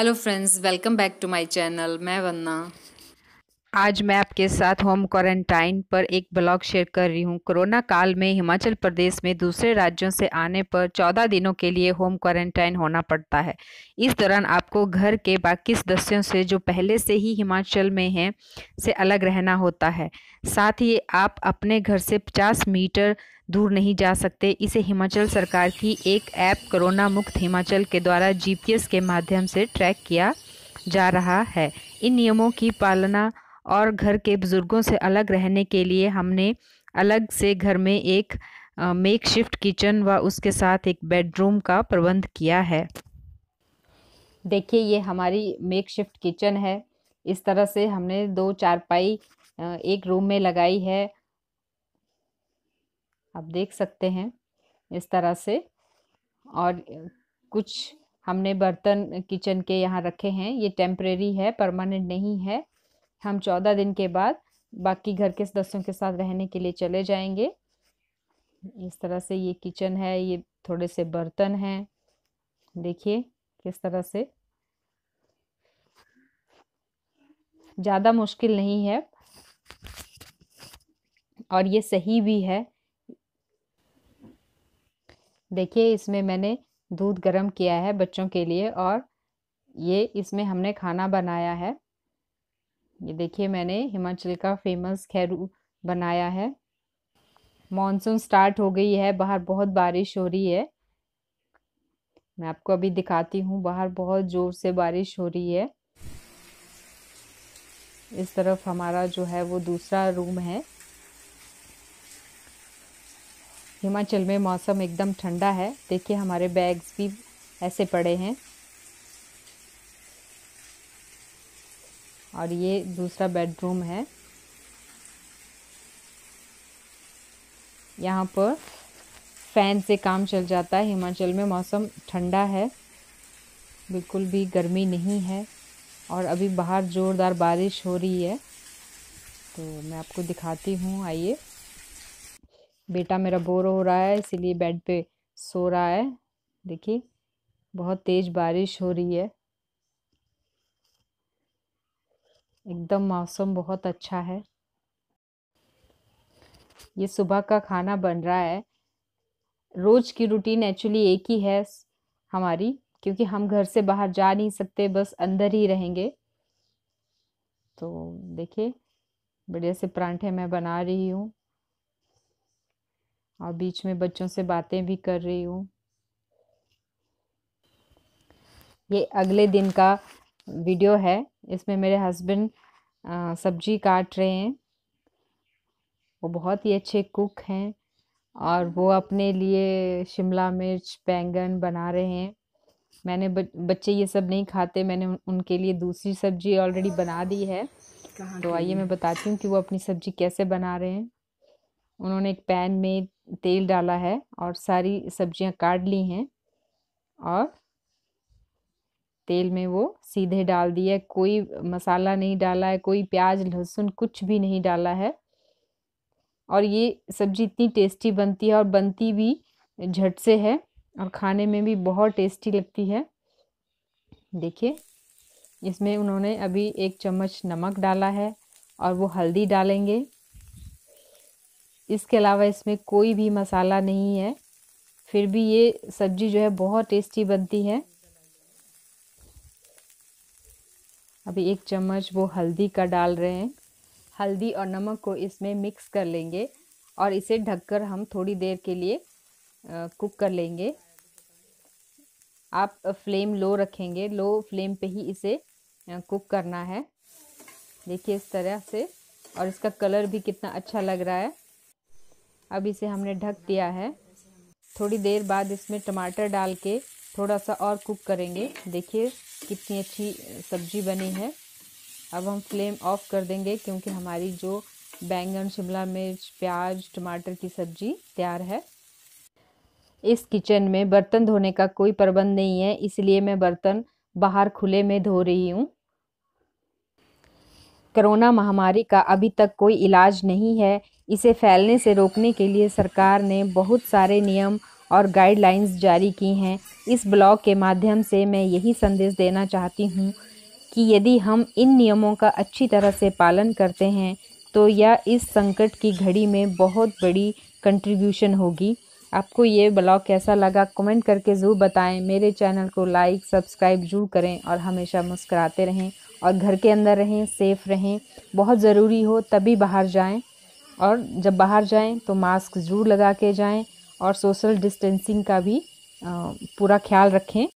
hello friends welcome back to my channel मैं wanna आज मैं आपके साथ होम क्वारंटाइन पर एक ब्लॉग शेयर कर रही हूं कोरोना काल में हिमाचल प्रदेश में दूसरे राज्यों से आने पर 14 दिनों के लिए होम क्वारंटाइन होना पड़ता है इस दौरान आपको घर के बाकी सदस्यों से जो पहले से ही हिमाचल में हैं से अलग रहना होता है साथ ही आप अपने घर से 50 मीटर दूर नहीं जा सकते इसे हिमाचल सरकार की एक ऐप कोरोना मुक्त हिमाचल के द्वारा जी के माध्यम से ट्रैक किया जा रहा है इन नियमों की पालना और घर के बुज़ुर्गों से अलग रहने के लिए हमने अलग से घर में एक मेक शिफ्ट किचन व उसके साथ एक बेडरूम का प्रबंध किया है देखिए ये हमारी मेक शिफ्ट किचन है इस तरह से हमने दो चारपाई एक रूम में लगाई है आप देख सकते हैं इस तरह से और कुछ हमने बर्तन किचन के यहाँ रखे हैं ये टेम्प्रेरी है परमानेंट नहीं है हम चौदह दिन के बाद बाकी घर के सदस्यों के साथ रहने के लिए चले जाएंगे इस तरह से ये किचन है ये थोड़े से बर्तन हैं देखिए किस तरह से ज़्यादा मुश्किल नहीं है और ये सही भी है देखिए इसमें मैंने दूध गर्म किया है बच्चों के लिए और ये इसमें हमने खाना बनाया है ये देखिए मैंने हिमाचल का फेमस खैरू बनाया है मॉनसून स्टार्ट हो गई है बाहर बहुत बारिश हो रही है मैं आपको अभी दिखाती हूँ बाहर बहुत ज़ोर से बारिश हो रही है इस तरफ हमारा जो है वो दूसरा रूम है हिमाचल में मौसम एकदम ठंडा है देखिए हमारे बैग्स भी ऐसे पड़े हैं और ये दूसरा बेडरूम है यहाँ पर फ़ैन से काम चल जाता है हिमाचल में मौसम ठंडा है बिल्कुल भी गर्मी नहीं है और अभी बाहर ज़ोरदार बारिश हो रही है तो मैं आपको दिखाती हूँ आइए बेटा मेरा बोर हो रहा है इसीलिए बेड पे सो रहा है देखिए बहुत तेज़ बारिश हो रही है एकदम मौसम बहुत अच्छा है ये सुबह का खाना बन रहा है रोज़ की रूटीन एक्चुअली एक ही है हमारी क्योंकि हम घर से बाहर जा नहीं सकते बस अंदर ही रहेंगे तो देखिए बढ़िया से परांठे मैं बना रही हूँ और बीच में बच्चों से बातें भी कर रही हूँ ये अगले दिन का वीडियो है इसमें मेरे हस्बैंड सब्जी काट रहे हैं वो बहुत ही अच्छे कुक हैं और वो अपने लिए शिमला मिर्च बैंगन बना रहे हैं मैंने बच्चे ये सब नहीं खाते मैंने उनके लिए दूसरी सब्जी ऑलरेडी बना दी है तो आइए मैं बताती हूँ कि वो अपनी सब्जी कैसे बना रहे हैं उन्होंने एक पैन में तेल डाला है और सारी सब्जियाँ काट ली हैं और तेल में वो सीधे डाल दिया कोई मसाला नहीं डाला है कोई प्याज लहसुन कुछ भी नहीं डाला है और ये सब्जी इतनी टेस्टी बनती है और बनती भी झट से है और खाने में भी बहुत टेस्टी लगती है देखिए इसमें उन्होंने अभी एक चम्मच नमक डाला है और वो हल्दी डालेंगे इसके अलावा इसमें कोई भी मसाला नहीं है फिर भी ये सब्ज़ी जो है बहुत टेस्टी बनती है अभी एक चम्मच वो हल्दी का डाल रहे हैं हल्दी और नमक को इसमें मिक्स कर लेंगे और इसे ढककर हम थोड़ी देर के लिए कुक कर लेंगे आप फ्लेम लो रखेंगे लो फ्लेम पे ही इसे कुक करना है देखिए इस तरह से और इसका कलर भी कितना अच्छा लग रहा है अब इसे हमने ढक दिया है थोड़ी देर बाद इसमें टमाटर डाल के थोड़ा सा और कुक करेंगे देखिए कितनी अच्छी सब्जी बनी है अब हम फ्लेम ऑफ कर देंगे क्योंकि हमारी जो बैंगन शिमला मिर्च प्याज टमाटर की सब्जी तैयार है इस किचन में बर्तन धोने का कोई प्रबंध नहीं है इसलिए मैं बर्तन बाहर खुले में धो रही हूँ कोरोना महामारी का अभी तक कोई इलाज नहीं है इसे फैलने से रोकने के लिए सरकार ने बहुत सारे नियम और गाइडलाइंस जारी की हैं इस ब्लॉग के माध्यम से मैं यही संदेश देना चाहती हूँ कि यदि हम इन नियमों का अच्छी तरह से पालन करते हैं तो यह इस संकट की घड़ी में बहुत बड़ी कंट्रीब्यूशन होगी आपको ये ब्लॉग कैसा लगा कमेंट करके ज़रूर बताएं मेरे चैनल को लाइक सब्सक्राइब जरूर करें और हमेशा मुस्कराते रहें और घर के अंदर रहें सेफ़ रहें बहुत ज़रूरी हो तभी बाहर जाएं और जब बाहर जाएं तो मास्क ज़रूर लगा के जाएं और सोशल डिस्टेंसिंग का भी पूरा ख्याल रखें